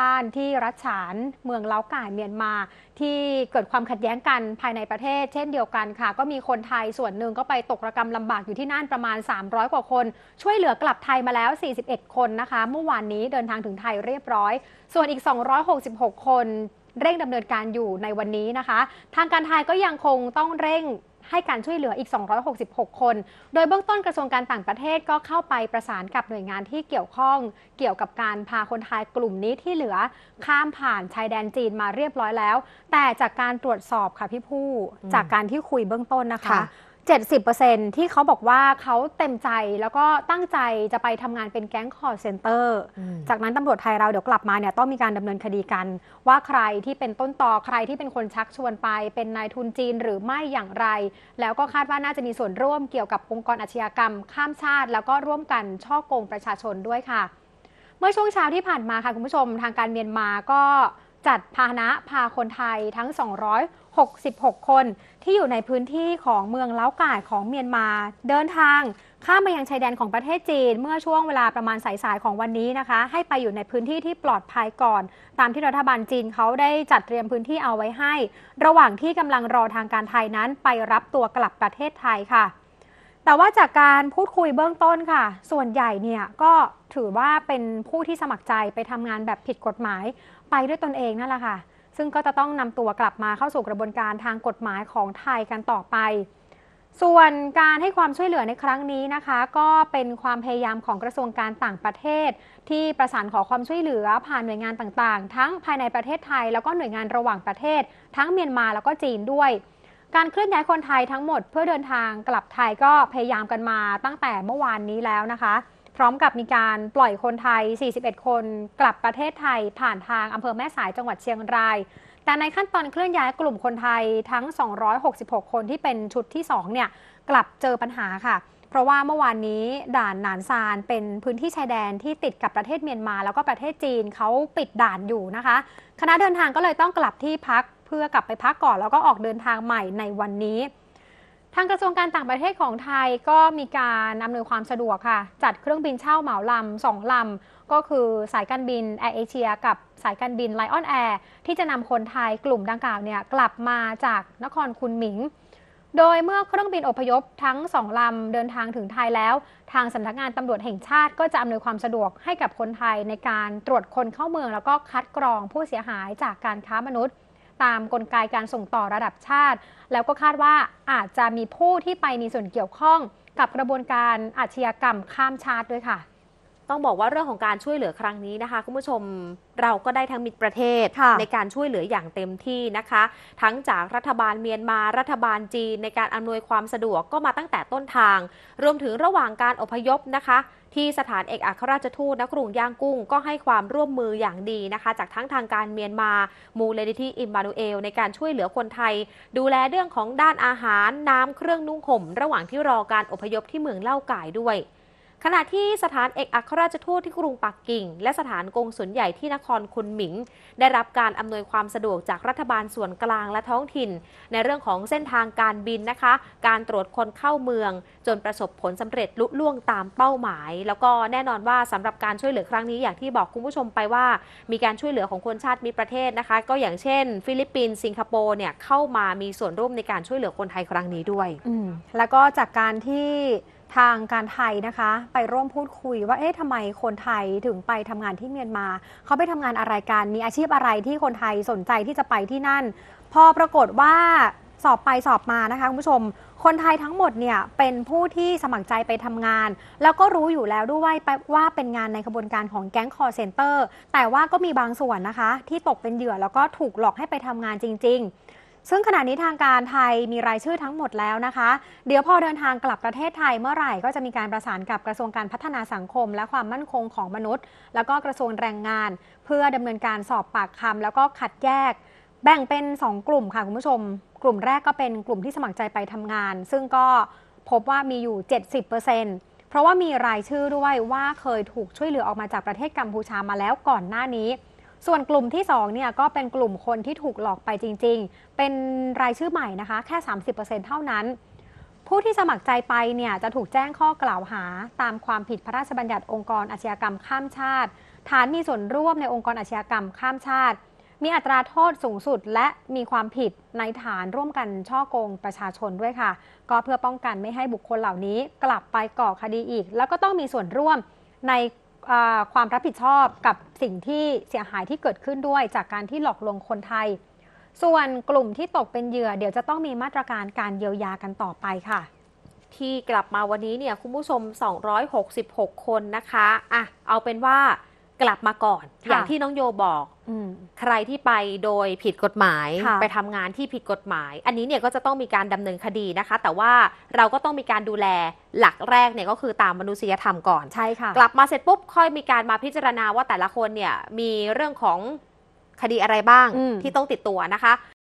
การที่รัชฉานเมืองเล้าก่ายเมียนมา ที่เกิดความขัดแย้งกันภายในประเทศเช่นเดียวกันค่ะ ก็มีคนไทยส่วนหนึ่งก็ไปตกระกรรมลำบากอยู่ที่นั่นประมาณ 300 กว่าคน ช่วยเหลือกลับไทยมาแล้ว 41 คนนะคะ เมื่อวานนี้เดินทางถึงไทยเรียบร้อย ส่วนอีก 266 คนเร่งดำเนินการอยู่ในวันนี้นะคะ ทางการไทยก็ยังคงต้องเร่งให้การช่วยเหลืออีก 266 คน โดยเบื้องต้นกระทรวงการต่างประเทศก็เข้าไปประสานกับหน่วยงานที่เกี่ยวข้อง เกี่ยวกับการพาคนไทยกลุ่มนี้ที่เหลือข้ามผ่านชายแดนจีนมาเรียบร้อยแล้ว แต่จากการตรวจสอบค่ะพี่ผู้ จากการที่คุยเบื้องต้นนะคะคะ70%ที่เขาบอกว่าเขาเต็มใจแล้วก็ตั้งใจจะไปทำงานเป็นแก๊งคอร์เซนเตอร์ จากนั้นตำรวจไทยเราเดี๋ยวกลับมาเนี่ยต้องมีการดำเนินคดีกัน ว่าใครที่เป็นต้นต่อใครที่เป็นคนชักชวนไป เป็นนายทุนจีนหรือไม่อย่างไร แล้วก็คาดว่าน่าจะมีส่วนร่วมเกี่ยวกับองค์กรอาชญากรรมข้ามชาติ แล้วก็ร่วมกันช่อโกงประชาชนด้วยค่ะ เมื่อช่วงเช้าที่ผ่านมาค่ะคุณผู้ชมทางการเมียนมาก็จัดพาหนะพาคนไทยทั้ง 266 คน ที่อยู่ในพื้นที่ของเมืองเล้าก่ายของเมียนมา เดินทางข้ามมายังชายแดนของประเทศจีน เมื่อช่วงเวลาประมาณสายๆของวันนี้นะคะ ให้ไปอยู่ในพื้นที่ที่ปลอดภัยก่อน ตามที่รัฐบาลจีนเขาได้จัดเตรียมพื้นที่เอาไว้ให้ ระหว่างที่กำลังรอทางการไทยนั้นไปรับตัวกลับประเทศไทยค่ะแต่ว่าจากการพูดคุยเบื้องต้นค่ะ ส่วนใหญ่เนี่ยก็ถือว่าเป็นผู้ที่สมัครใจไปทำงานแบบผิดกฎหมายไปด้วยตนเองนั่นแหละค่ะ ซึ่งก็จะต้องนำตัวกลับมาเข้าสู่กระบวนการทางกฎหมายของไทยกันต่อไป ส่วนการให้ความช่วยเหลือในครั้งนี้นะคะ ก็เป็นความพยายามของกระทรวงการต่างประเทศ ที่ประสานขอความช่วยเหลือ ผ่านหน่วยงานต่างๆ ทั้งภายในประเทศไทยแล้วก็หน่วยงานระหว่างประเทศ ทั้งเมียนมาแล้วก็จีนด้วยการเคลื่อนย้ายคนไทยทั้งหมดเพื่อเดินทางกลับไทยก็พยายามกันมาตั้งแต่เมื่อวานนี้แล้วนะคะ พร้อมกับมีการปล่อยคนไทย 41 คนกลับประเทศไทยผ่านทางอำเภอแม่สายจังหวัดเชียงราย แต่ในขั้นตอนเคลื่อนย้ายกลุ่มคนไทยทั้ง 266 คนที่เป็นชุดที่ 2 เนี่ยกลับเจอปัญหาค่ะ เพราะว่าเมื่อวานนี้ด่านหนานซานเป็นพื้นที่ชายแดนที่ติดกับประเทศเมียนมาแล้วก็ประเทศจีนเขาปิดด่านอยู่นะคะ คณะเดินทางก็เลยต้องกลับที่พักพื่อกลับไปพักก่อนแล้วก็ออกเดินทางใหม่ในวันนี้ ทางกระทรวงการต่างประเทศของไทยก็มีการนำนวยความสะดวกค่ะ จัดเครื่องบินเช่าเหมาลำสองลำ ก็คือสายการบินแอร์เอเชียกับสายการบินไลออนแอร์ที่จะนำคนไทยกลุ่มดังกล่าวเนี่ยกลับมาจากนครคุนหมิง โดยเมื่อเครื่องบินอพยพทั้งสองลำเดินทางถึงไทยแล้ว ทางสำนักงานตำรวจแห่งชาติ ก็จะอำนวยความสะดวกให้กับคนไทยในการตรวจคนเข้าเมือง แล้วก็คัดกรองผู้เสียหายจากการค้ามนุษย์ตามกลไกการส่งต่อระดับชาติ แล้วก็คาดว่าอาจจะมีผู้ที่ไปมีส่วนเกี่ยวข้องกับกระบวนการอาชญากรรมข้ามชาติด้วยค่ะต้องบอกว่าเรื่องของการช่วยเหลือครั้งนี้นะคะ คุณผู้ชมเราก็ได้ทั้งมิตรประเทศ ในการช่วยเหลืออย่างเต็มที่นะคะ ทั้งจากรัฐบาลเมียนมารัฐบาลจีนในการอำนวยความสะดวกก็มาตั้งแต่ต้นทาง รวมถึงระหว่างการอพยพนะคะ ที่สถานเอกอัครราชทูตนกรุงย่างกุ้ง ก็ให้ความร่วมมืออย่างดีนะคะ จากทั้งทางการเมียนมามูลนิธิอิมมานูเอล ในการช่วยเหลือคนไทย ดูแลเรื่องของด้านอาหารน้ำเครื่องนุ่งห่มระหว่างที่รอการอพยพที่เมืองเล่าก่ายด้วยขณะที่สถานเอกอัครราชทูตที่กรุงปักกิ่ง และสถานกงสุลใหญ่ที่นครคุนหมิง ได้รับการอำนวยความสะดวกจากรัฐบาลส่วนกลางและท้องถิ่น ในเรื่องของเส้นทางการบินนะคะ การตรวจคนเข้าเมือง จนประสบผลสำเร็จลุล่วงตามเป้าหมาย แล้วก็แน่นอนว่าสำหรับการช่วยเหลือครั้งนี้ อย่างที่บอกคุณผู้ชมไปว่า มีการช่วยเหลือของคนชาติมีประเทศนะคะ ก็อย่างเช่น ฟิลิปปินส์สิงคโปร์เนี่ยเข้ามามีส่วนร่วมในการช่วยเหลือคนไทยครั้งนี้ด้วยแล้วก็จากการที่ทางการไทยนะคะ ไปร่วมพูดคุยว่า เอ๊ะทำไมคนไทยถึงไปทำงานที่เมียนมา เขาไปทำงานอะไรกันมีอาชีพอะไรที่คนไทยสนใจที่จะไปที่นั่น พอปรากฏว่าสอบไปสอบมานะคะคุณผู้ชม คนไทยทั้งหมดเนี่ยเป็นผู้ที่สมัครใจไปทำงาน แล้วก็รู้อยู่แล้วด้วยว่าเป็นงานในขบวนการของแก๊งคอร์เซนเตอร์ แต่ว่าก็มีบางส่วนนะคะ ที่ตกเป็นเหยื่อแล้วก็ถูกหลอกให้ไปทำงานจริง ๆซึ่งขณะนี้ทางการไทยมีรายชื่อทั้งหมดแล้วนะคะ เดี๋ยวพอเดินทางกลับประเทศไทยเมื่อไหร่ก็จะมีการประสานกับกระทรวงการพัฒนาสังคม และความมั่นคงของมนุษย์ แล้วก็กระทรวงแรงงาน เพื่อดำเนินการสอบปากคำแล้วก็ขัดแยก แบ่งเป็น 2 กลุ่มค่ะคุณผู้ชม กลุ่มแรกก็เป็นกลุ่มที่สมัครใจไปทำงาน ซึ่งก็พบว่ามีอยู่70%เพราะว่ามีรายชื่อด้วยว่าเคยถูกช่วยเหลือออกมาจากประเทศกัมพูชามาแล้วก่อนหน้านี้ส่วนกลุ่มที่2เนี่ยก็เป็นกลุ่มคนที่ถูกหลอกไปจริงๆ เป็นรายชื่อใหม่นะคะ แค่ 30%เท่านั้น ผู้ที่สมัครใจไปเนี่ยจะถูกแจ้งข้อกล่าวหาตามความผิดพระราชบัญญัติองค์กรอาชญากรรมข้ามชาติ ฐานมีส่วนร่วมในองค์กรอาชญากรรมข้ามชาติ มีอัตราโทษสูงสุดและมีความผิดในฐานร่วมกันช่อโกงประชาชนด้วยค่ะ ก็เพื่อป้องกันไม่ให้บุคคลเหล่านี้กลับไปก่อคดีอีก แล้วก็ต้องมีส่วนร่วมในความรับผิดชอบกับสิ่งที่เสียหายที่เกิดขึ้นด้วยจากการที่หลอกลวงคนไทย ส่วนกลุ่มที่ตกเป็นเหยื่อเดี๋ยวจะต้องมีมาตรการการเยียวยากันต่อไปค่ะ ที่กลับมาวันนี้เนี่ยคุณผู้ชม 266 คนนะคะ อ่ะ เอาเป็นว่ากลับมาก่อน อย่างที่น้องโยบอกอใครที่ไปโดยผิดกฎหมายไปทำงานที่ผิดกฎหมาย อันนี้เนี่ยก็จะต้องมีการดำเนินคดีนะคะ แต่ว่าเราก็ต้องมีการดูแลหลักแรกเนี่ยก็คือตามมนุษยธรรมก่อนใช่ค่ะกลับมาเสร็จปุ๊บค่อยมีการมาพิจารณาว่าแต่ละคนเนี่ยมีเรื่องของคดีอะไรบ้างที่ต้องติดตัวนะคะ